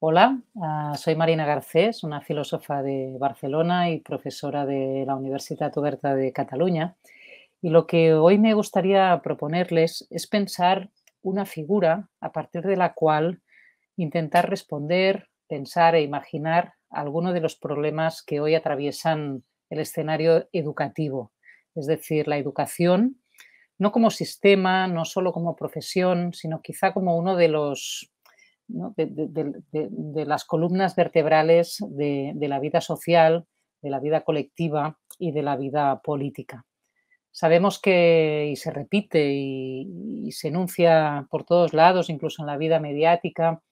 Hola, ah, soy Marina Garcés, una filósofa de Barcelona y profesora de la Universidad Oberta de Cataluña. Y lo que hoy me gustaría proponerles es pensar una figura a partir de la cual intentar responder, pensar e imaginar algunos de los problemas que hoy atraviesan el escenario educativo, es decir, la educación, no como sistema, no solo como profesión, sino quizá como uno de los de, las columnas vertebrales de, la vida social, de la vida colectiva y de la vida política. Sabemos que y se repite y se enuncia por todos lados, incluso en la vida mediática,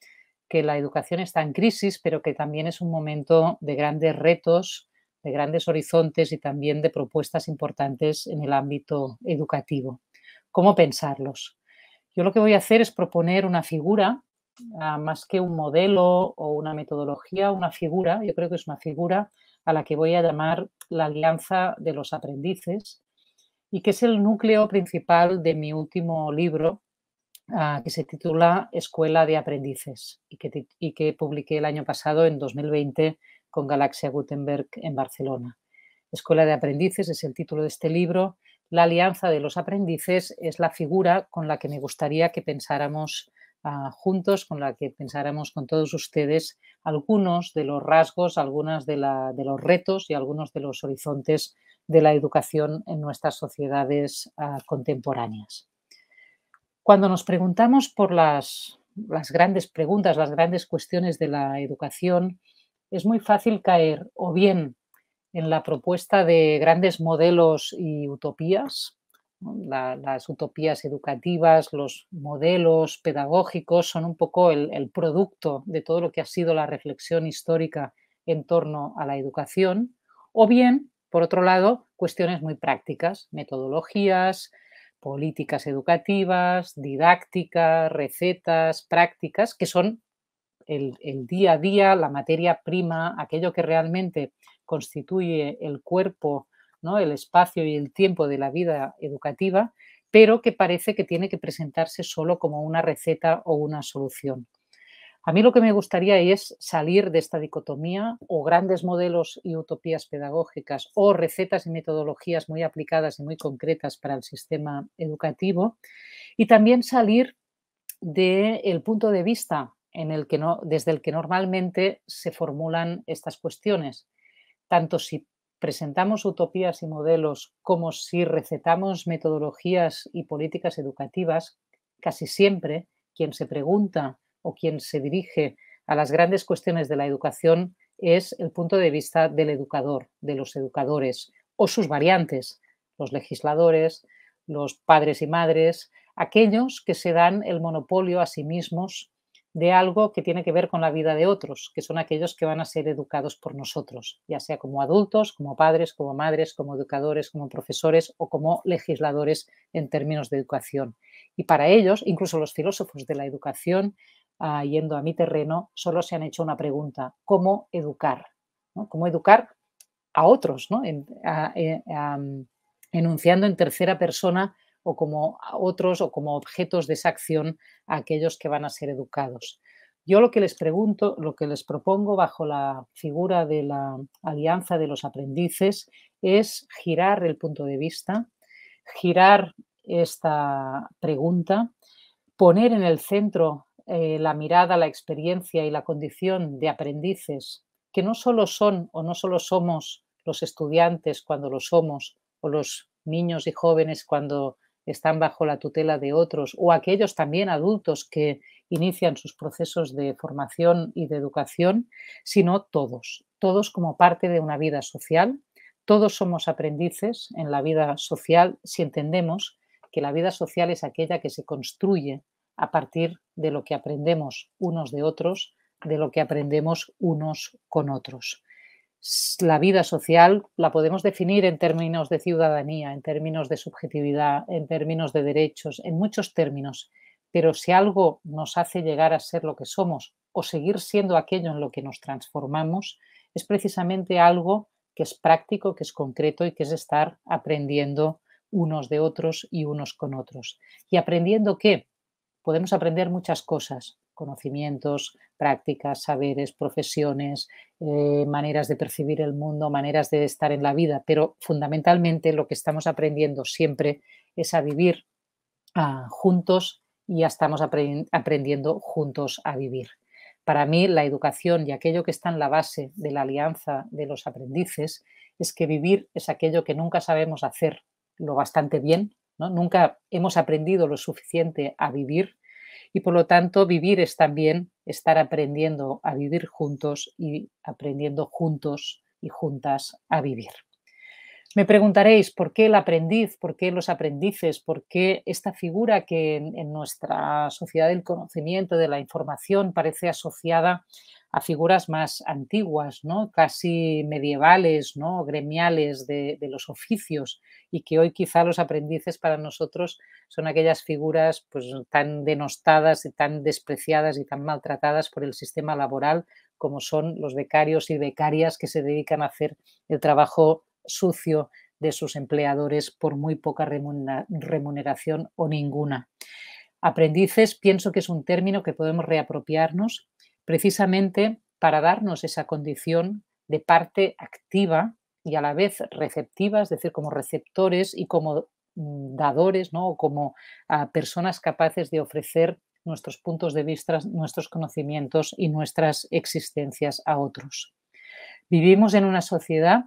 que la educación está en crisis, pero que también es un momento de grandes retos, de grandes horizontes y también de propuestas importantes en el ámbito educativo. ¿Cómo pensarlos? Yo lo que voy a hacer es proponer una figura, ah, más que un modelo o una metodología, una figura, yo creo que es una figura a la que voy a llamar la alianza de los aprendices y que es el núcleo principal de mi último libro, Ah, que se titula Escuela de Aprendices y que, publiqué el año pasado, en 2020, con Galaxia Gutenberg en Barcelona. Escuela de Aprendices es el título de este libro. La Alianza de los Aprendices es la figura con la que me gustaría que pensáramos ah, juntos, con la que pensáramos con todos ustedes algunos de los rasgos, algunos de, la, de, los retos y algunos de los horizontes de la educación en nuestras sociedades ah, contemporáneas. Cuando nos preguntamos por las, grandes preguntas, las grandes cuestiones de la educación, es muy fácil caer o bien en la propuesta de grandes modelos y utopías. las utopías educativas, los modelos pedagógicos son un poco el, producto de todo lo que ha sido la reflexión histórica en torno a la educación. O bien, por otro lado, cuestiones muy prácticas, metodologías, políticas educativas, didácticas, recetas, prácticas, que son el, día a día, la materia prima, aquello que realmente constituye el cuerpo, ¿no? el espacio y el tiempo de la vida educativa, pero que parece que tiene que presentarse solo como una receta o una solución. A mí lo que me gustaría es salir de esta dicotomía o grandes modelos y utopías pedagógicas o recetas y metodologías muy aplicadas y muy concretas para el sistema educativo y también salir del punto de vista en el que no, desde el que normalmente se formulan estas cuestiones. Tanto si presentamos utopías y modelos como si recetamos metodologías y políticas educativas, casi siempre quien se pregunta o quien se dirige a las grandes cuestiones de la educación es el punto de vista del educador, de los educadores o sus variantes, los legisladores, los padres y madres, aquellos que se dan el monopolio a sí mismos de algo que tiene que ver con la vida de otros, que son aquellos que van a ser educados por nosotros, ya sea como adultos, como padres, como madres, como educadores, como profesores o como legisladores en términos de educación. Y para ellos, incluso los filósofos de la educación Ah, yendo a mi terreno, solo se han hecho una pregunta, ¿cómo educar? ¿Cómo educar a otros? Eh, mm, enunciando en tercera persona o como otros o como objetos de esa acción a aquellos que van a ser educados. Yo lo que les pregunto, lo que les propongo bajo la figura de la alianza de los aprendices es girar el punto de vista, girar esta pregunta, poner en el centro eh, la mirada, la experiencia y la condición de aprendices, que no solo son o no solo somos los estudiantes cuando lo somos, o los niños y jóvenes cuando están bajo la tutela de otros, o aquellos también adultos que inician sus procesos de formación y de educación, sino todos, todos como parte de una vida social. Todos somos aprendices en la vida social si entendemos que la vida social es aquella que se construye a partir de lo que aprendemos unos de otros, de lo que aprendemos unos con otros. La vida social la podemos definir en términos de ciudadanía, en términos de subjetividad, en términos de derechos, en muchos términos, pero si algo nos hace llegar a ser lo que somos o seguir siendo aquello en lo que nos transformamos, es precisamente algo que es práctico, que es concreto y que es estar aprendiendo unos de otros y unos con otros. ¿Y aprendiendo qué? podemos aprender muchas cosas, conocimientos, prácticas, saberes, profesiones, eh, maneras de percibir el mundo, maneras de estar en la vida, pero fundamentalmente lo que estamos aprendiendo siempre es a vivir ah, juntos y ya estamos aprendiendo juntos a vivir. Para mí, la educación y aquello que está en la base de la alianza de los aprendices es que vivir es aquello que nunca sabemos hacer lo bastante bien Nunca hemos aprendido lo suficiente a vivir y por lo tanto vivir es también estar aprendiendo a vivir juntos y aprendiendo juntos y juntas a vivir. Me preguntaréis por qué el aprendiz, por qué los aprendices, por qué esta figura que en nuestra sociedad del conocimiento, de la información, parece asociada a figuras más antiguas, ¿no? casi medievales, ¿no? gremiales de, los oficios, y que hoy quizá los aprendices para nosotros son aquellas figuras pues, tan denostadas y tan despreciadas y tan maltratadas por el sistema laboral como son los becarios y becarias que se dedican a hacer el trabajo sucio de sus empleadores por muy poca remuneración o ninguna. Aprendices pienso que es un término que podemos reapropiarnos precisamente para darnos esa condición de parte activa y a la vez receptiva, es decir, como receptores y como mm, dadores, ¿no? O como ah, personas capaces de ofrecer nuestros puntos de vista, nuestros conocimientos y nuestras existencias a otros. Vivimos en una sociedad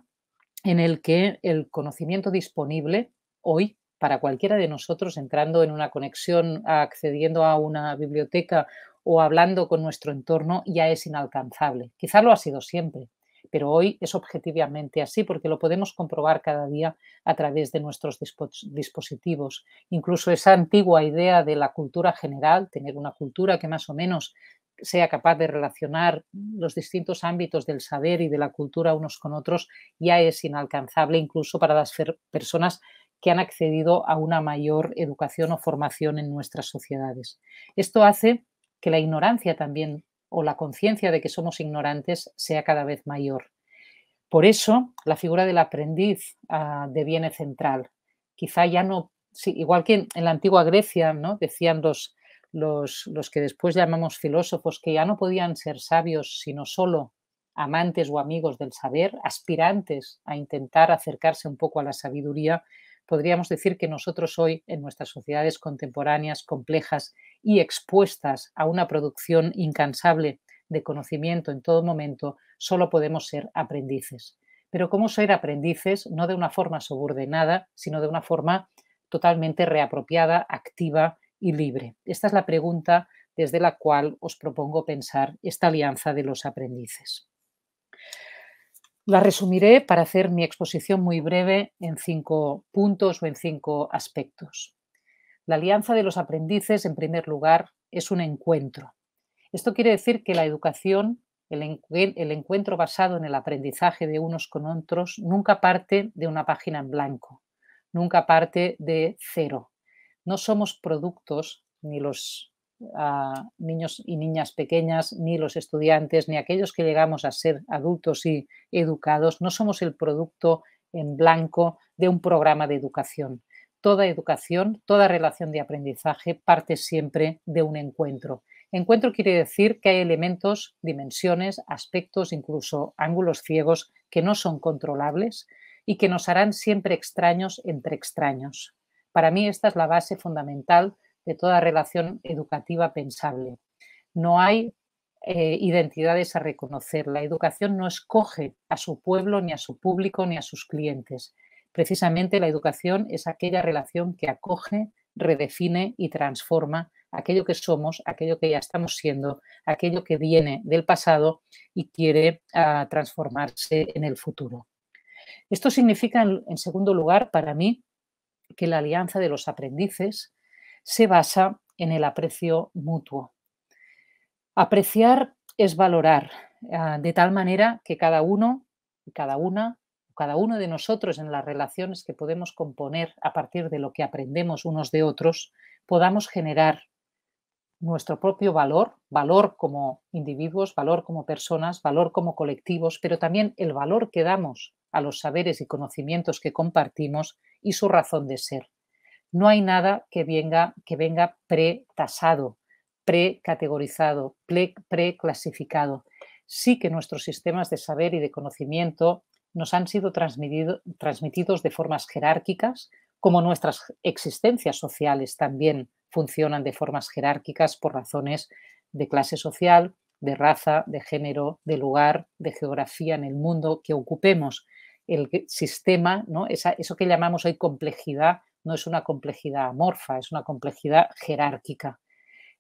en el que el conocimiento disponible hoy para cualquiera de nosotros entrando en una conexión, accediendo a una biblioteca o hablando con nuestro entorno ya es inalcanzable. Quizá lo ha sido siempre, pero hoy es objetivamente así porque lo podemos comprobar cada día a través de nuestros dispositivos. Incluso esa antigua idea de la cultura general, tener una cultura que más o menos sea capaz de relacionar los distintos ámbitos del saber y de la cultura unos con otros, ya es inalcanzable incluso para las personas que han accedido a una mayor educación o formación en nuestras sociedades. Esto hace que la ignorancia también o la conciencia de que somos ignorantes sea cada vez mayor. Por eso, la figura del aprendiz ah, de deviene central. Quizá ya no, igual que en la antigua Grecia, ¿no? decían los, los, los, que después llamamos filósofos, que ya no podían ser sabios sino solo amantes o amigos del saber, aspirantes a intentar acercarse un poco a la sabiduría, podríamos decir que nosotros hoy, en nuestras sociedades contemporáneas, complejas y expuestas a una producción incansable de conocimiento en todo momento, solo podemos ser aprendices. Pero ¿cómo ser aprendices? No de una forma subordinada, sino de una forma totalmente reapropiada, activa y libre. Esta es la pregunta desde la cual os propongo pensar esta alianza de los aprendices. La resumiré para hacer mi exposición muy breve en cinco puntos o en cinco aspectos. La alianza de los aprendices, en primer lugar, es un encuentro. Esto quiere decir que la educación, el, encuentro basado en el aprendizaje de unos con otros, nunca parte de una página en blanco, nunca parte de cero. No somos productos, ni los a niños y niñas pequeñas, ni los estudiantes, ni aquellos que llegamos a ser adultos y educados, no somos el producto en blanco de un programa de educación. Toda educación, toda relación de aprendizaje parte siempre de un encuentro. Encuentro quiere decir que hay elementos, dimensiones, aspectos, incluso ángulos ciegos que no son controlables y que nos harán siempre extraños entre extraños. Para mí esta es la base fundamental de toda relación educativa pensable. No hay eh, identidades a reconocer. La educación no escoge a su pueblo, ni a su público, ni a sus clientes. Precisamente la educación es aquella relación que acoge, redefine y transforma aquello que somos, aquello que ya estamos siendo, aquello que viene del pasado y quiere ah, transformarse en el futuro. Esto significa, en segundo lugar, para mí, que la alianza de los aprendices, se basa en el aprecio mutuo. Apreciar es valorar, ah, de tal manera que cada uno y cada una, cada uno de nosotros en las relaciones que podemos componer a partir de lo que aprendemos unos de otros, podamos generar nuestro propio valor, valor como individuos, valor como personas, valor como colectivos, pero también el valor que damos a los saberes y conocimientos que compartimos y su razón de ser no hay nada que venga, que venga pretasado, precategorizado, preclasificado. Sí que nuestros sistemas de saber y de conocimiento nos han sido transmitidos de formas jerárquicas, como nuestras existencias sociales también funcionan de formas jerárquicas por razones de clase social, de raza, de género, de lugar, de geografía en el mundo que ocupemos. El sistema, ¿no? eso que llamamos hoy complejidad no es una complejidad amorfa, es una complejidad jerárquica.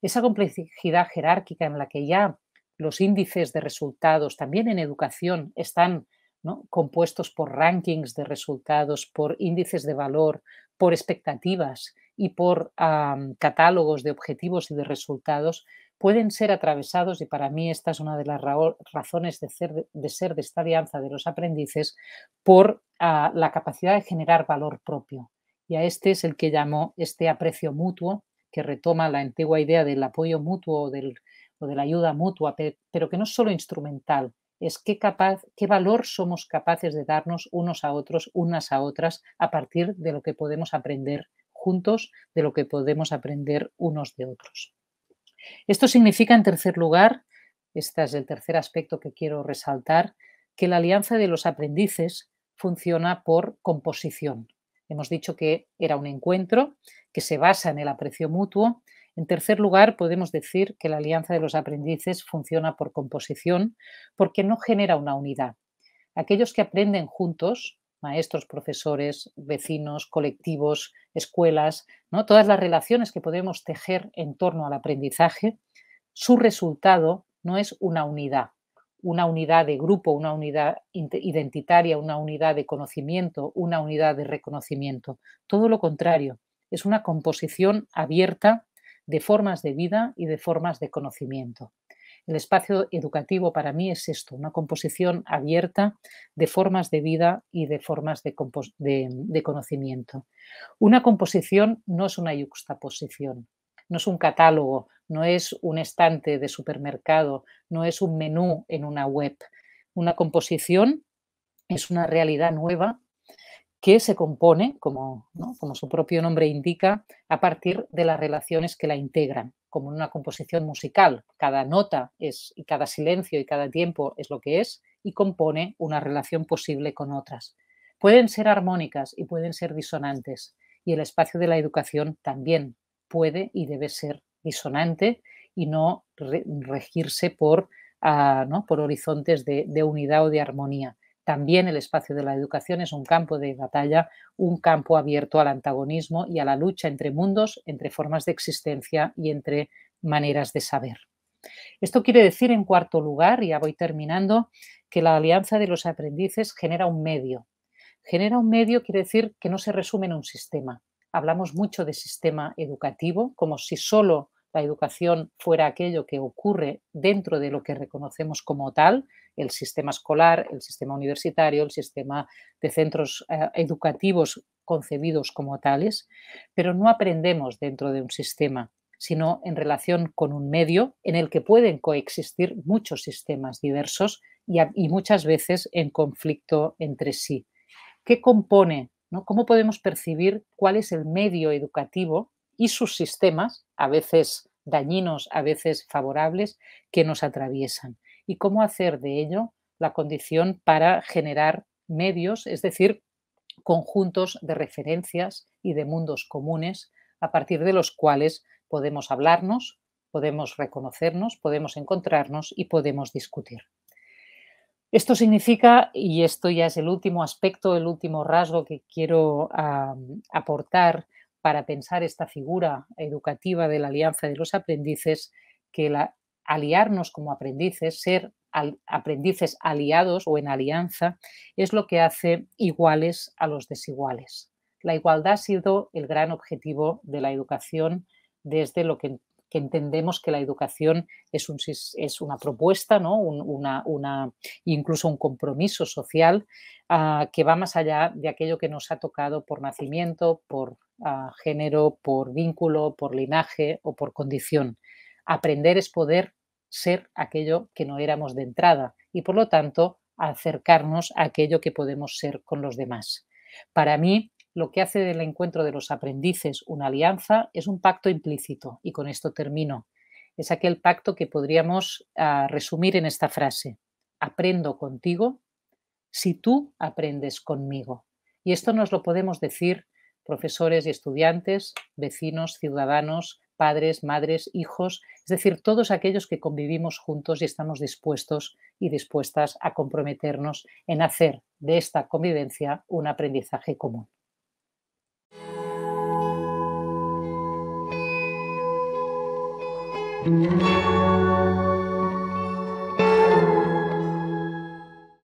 Esa complejidad jerárquica en la que ya los índices de resultados, también en educación, están compuestos por rankings de resultados, por índices de valor, por expectativas y por catálogos de objetivos y de resultados, pueden ser atravesados, y para mí esta es una de las razones de ser de, esta alianza de los aprendices, por ah, la capacidad de generar valor propio. Y a este es el que llamó este aprecio mutuo, que retoma la antigua idea del apoyo mutuo o, de la ayuda mutua, pero que no es solo instrumental, es capaz, qué valor somos capaces de darnos unos a otros, unas a otras, a partir de lo que podemos aprender juntos, de lo que podemos aprender unos de otros. Esto significa, en tercer lugar, este es el tercer aspecto que quiero resaltar, que la alianza de los aprendices funciona por composición. Hemos dicho que era un encuentro que se basa en el aprecio mutuo. En tercer lugar, podemos decir que la alianza de los aprendices funciona por composición porque no genera una unidad. Aquellos que aprenden juntos, maestros, profesores, vecinos, colectivos, escuelas, ¿no? todas las relaciones que podemos tejer en torno al aprendizaje, su resultado no es una unidad, una unidad de grupo, una unidad identitaria, una unidad de conocimiento, una unidad de reconocimiento. Todo lo contrario, es una composición abierta de formas de vida y de formas de conocimiento. El espacio educativo para mí es esto, una composición abierta de formas de vida y de formas de, conocimiento. Una composición no es una yuxtaposición, no es un catálogo no es un estante de supermercado, no es un menú en una web. Una composición es una realidad nueva que se compone, como, su propio nombre indica, a partir de las relaciones que la integran, como en una composición musical. Cada nota es, y cada silencio y cada tiempo es lo que es y compone una relación posible con otras. Pueden ser armónicas y pueden ser disonantes, y el espacio de la educación también puede y debe ser y no regirse por, ah, por horizontes de, unidad o de armonía. También el espacio de la educación es un campo de batalla, un campo abierto al antagonismo y a la lucha entre mundos, entre formas de existencia y entre maneras de saber. Esto quiere decir, en cuarto lugar, ya voy terminando, que la alianza de los aprendices genera un medio. Genera un medio quiere decir que no se resume en un sistema. Hablamos mucho de sistema educativo, como si solo la educación fuera aquello que ocurre dentro de lo que reconocemos como tal, el sistema escolar, el sistema universitario, el sistema de centros eh, educativos concebidos como tales, pero no aprendemos dentro de un sistema, sino en relación con un medio en el que pueden coexistir muchos sistemas diversos y, muchas veces en conflicto entre sí. ¿Qué compone? ¿Cómo podemos percibir cuál es el medio educativo y sus sistemas, a veces dañinos, a veces favorables, que nos atraviesan. Y cómo hacer de ello la condición para generar medios, es decir, conjuntos de referencias y de mundos comunes a partir de los cuales podemos hablarnos, podemos reconocernos, podemos encontrarnos y podemos discutir. Esto significa, y esto ya es el último aspecto, el último rasgo que quiero aportar, para pensar esta figura educativa de la alianza de los aprendices, que aliarnos como aprendices, ser aprendices aliados o en alianza, es lo que hace iguales a los desiguales. La igualdad ha sido el gran objetivo de la educación desde lo que que entendemos que la educación es, una propuesta, ¿no? una, incluso un compromiso social ah, que va más allá de aquello que nos ha tocado por nacimiento, por ah, género, por vínculo, por linaje o por condición. Aprender es poder ser aquello que no éramos de entrada y por lo tanto acercarnos a aquello que podemos ser con los demás. Para mí, lo que hace del encuentro de los aprendices una alianza es un pacto implícito, y con esto termino. Es aquel pacto que podríamos ah, resumir en esta frase. Aprendo contigo si tú aprendes conmigo. Y esto nos lo podemos decir profesores y estudiantes, vecinos, ciudadanos, padres, madres, hijos, es decir, todos aquellos que convivimos juntos y estamos dispuestos y dispuestas a comprometernos en hacer de esta convivencia un aprendizaje común. うん